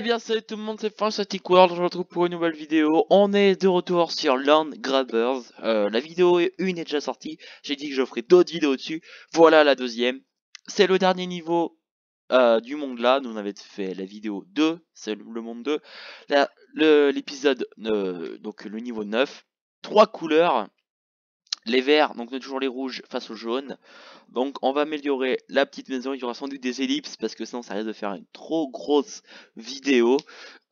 Eh bien salut tout le monde, c'est Fantastic World, je vous retrouve pour une nouvelle vidéo. On est de retour sur Land Grabbers. Euh, la vidéo est une est déjà sortie, j'ai dit que je ferai d'autres vidéos dessus. Voilà la deuxième. C'est le dernier niveau euh, du monde là, nous on avait fait la vidéo 2, c'est le monde 2. L'épisode, euh, donc le niveau 9. Trois couleurs, les verts, donc toujours les rouges face au jaune. Donc on va améliorer la petite maison, il y aura sans doute des ellipses parce que sinon ça risque de faire une trop grosse vidéo.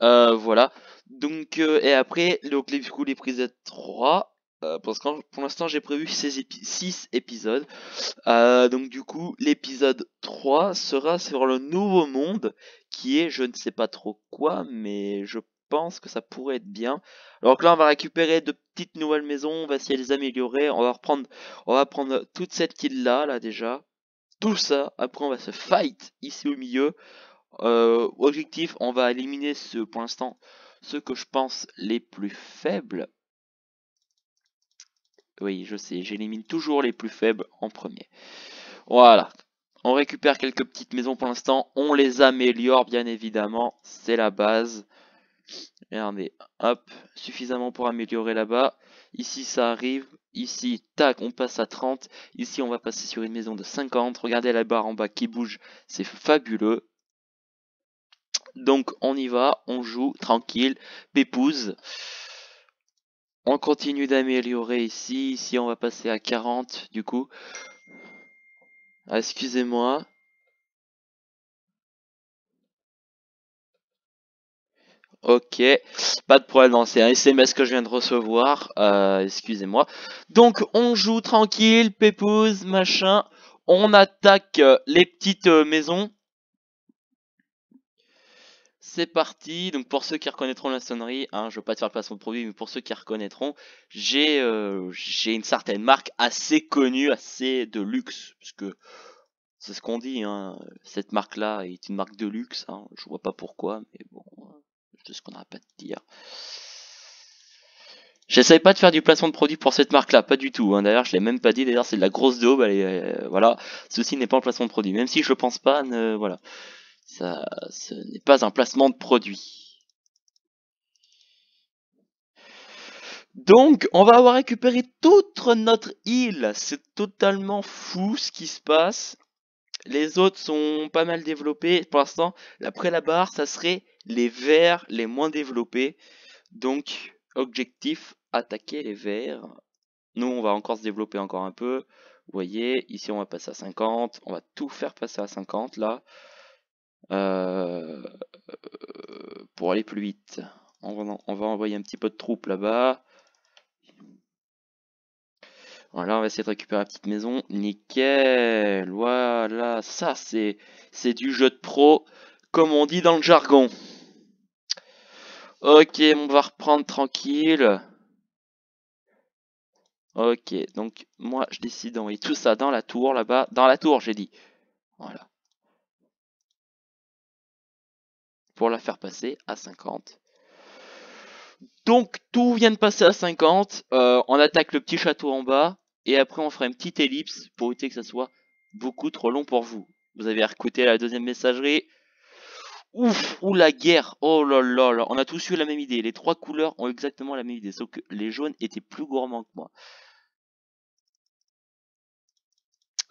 Euh, voilà. Donc euh, et après, le clé du coup, les prises 3. parce que pour l'instant j'ai prévu 6, épisodes. Euh, donc du coup l'épisode 3 sera sur le nouveau monde qui est je ne sais pas trop quoi mais je pense que ça pourrait être bien. Alors là, on va récupérer de petites nouvelles maisons, on va essayer de les améliorer. On va reprendre, on va prendre toute cette qu'il là, là déjà. Tout ça, après on va se fight ici au milieu. Euh, objectif, on va éliminer ce, pour l'instant ceux que je pense les plus faibles. Oui, je sais, j'élimine toujours les plus faibles en premier. Voilà. On récupère quelques petites maisons pour l'instant. On les améliore, bien évidemment. C'est la base. Regardez, hop, suffisamment pour améliorer là-bas. Ici, ça arrive. Ici, tac, on passe à 30. Ici, on va passer sur une maison de 50. Regardez la barre en bas qui bouge. C'est fabuleux. Donc, on y va. On joue, tranquille. Pépouze. On continue d'améliorer ici. Ici, on va passer à 40, du coup. Ah, excusez-moi. Ok, pas de problème, c'est un SMS que je viens de recevoir, euh, excusez-moi. Donc on joue tranquille, pépouze, machin, on attaque euh, les petites euh, maisons. C'est parti, donc pour ceux qui reconnaîtront la sonnerie, hein, je ne veux pas te faire le placement de produit, mais pour ceux qui reconnaîtront, j'ai une certaine marque assez connue, assez de luxe, parce que c'est ce qu'on dit, hein. cette marque-là est une marque de luxe, hein. je vois pas pourquoi, mais ce qu'on n'a pas de dire. J'essaye pas de faire du placement de produit pour cette marque là, pas du tout. Hein. D'ailleurs, je l'ai même pas dit. D'ailleurs, c'est de la grosse daube. Euh, voilà, ceci n'est pas un placement de produit. Même si je pense pas, ne, voilà, ça, ce n'est pas un placement de produit. Donc, on va avoir récupéré toute notre île. C'est totalement fou ce qui se passe. Les autres sont pas mal développés. Pour l'instant, après la barre, ça serait les verts les moins développés. Donc, objectif, attaquer les verts Nous, on va encore se développer encore un peu. Vous voyez, ici, on va passer à 50. On va tout faire passer à 50, là. Euh, pour aller plus vite. On va, on va, envoyer un petit peu de troupes là-bas. Voilà, on va essayer de récupérer la petite maison. Nickel. Voilà, ça, c'est du jeu de pro, comme on dit dans le jargon. Ok, on va reprendre tranquille. Ok, donc moi je décide d'envoyer tout ça dans la tour là-bas. Dans la tour, j'ai dit. Voilà. Pour la faire passer à 50. Donc tout vient de passer à 50. Euh, on attaque le petit château en bas. Et après on fera une petite ellipse pour éviter que ça soit beaucoup trop long pour vous. Vous avez écouté la deuxième messagerie. Ouf, ou la guerre. Oh là là on a tous eu la même idée. Les trois couleurs ont exactement la même idée, sauf que les jaunes étaient plus gourmands que moi.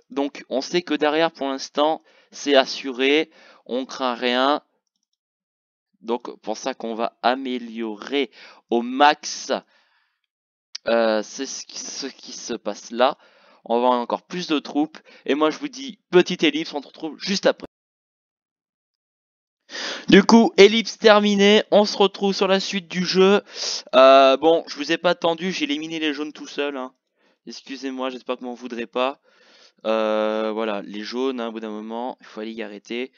Donc on sait que derrière pour l'instant c'est assuré, on craint rien. Donc pour ça qu'on va améliorer au max. Euh, c'est ce, ce qui, se passe là. On va avoir encore plus de troupes. Et moi je vous dis petite ellipse, on se retrouve juste après. Du coup, ellipse terminée, on se retrouve sur la suite du jeu. Euh, bon, je vous ai pas attendu, j'ai éliminé les jaunes tout seul. Hein. Excusez-moi, j'espère que vous m'en voudrez pas. Euh, voilà, les jaunes, hein, au bout d'un moment, il faut aller y arrêter.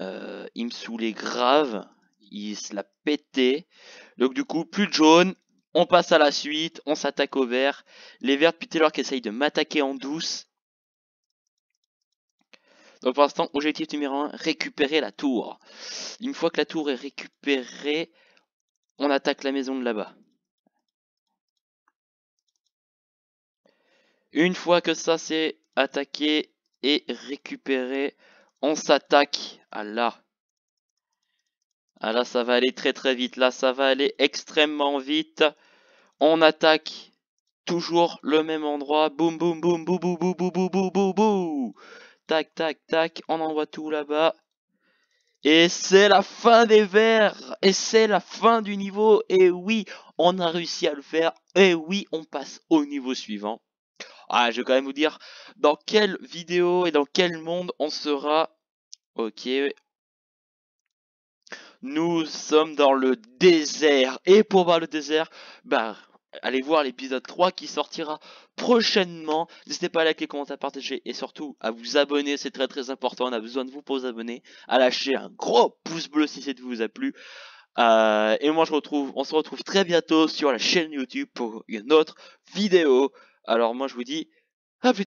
Euh, il me saoulait grave, il se l'a pété. Donc du coup, plus de jaune, on passe à la suite, on s'attaque aux verts. Les verts, depuis tout à qui essayent de m'attaquer en douce. Donc pour l'instant, objectif numéro 1, récupérer la tour. Une fois que la tour est récupérée, on attaque la maison de là-bas. Une fois que ça c'est attaqué et récupéré, on s'attaque à là. Ah là ça va aller très très vite, là ça va aller extrêmement vite. On attaque toujours le même endroit, boum boum boum boum boum boum boum boum boum boum Tac, tac, tac. On envoie tout là-bas. Et c'est la fin des verres Et c'est la fin du niveau Et oui, on a réussi à le faire Et oui, on passe au niveau suivant Ah, je vais quand même vous dire dans quelle vidéo et dans quel monde on sera Ok. Nous sommes dans le désert. Et pour voir le désert, bah, allez voir l'épisode 3 qui sortira prochainement. N'hésitez pas à liker, commenter, à partager et surtout à vous abonner, c'est très très important, on a besoin de vous pour vous abonner, à lâcher un gros pouce bleu si cette vous a plu. Euh, et moi je retrouve, on se retrouve très bientôt sur la chaîne YouTube pour une autre vidéo. Alors moi je vous dis à plus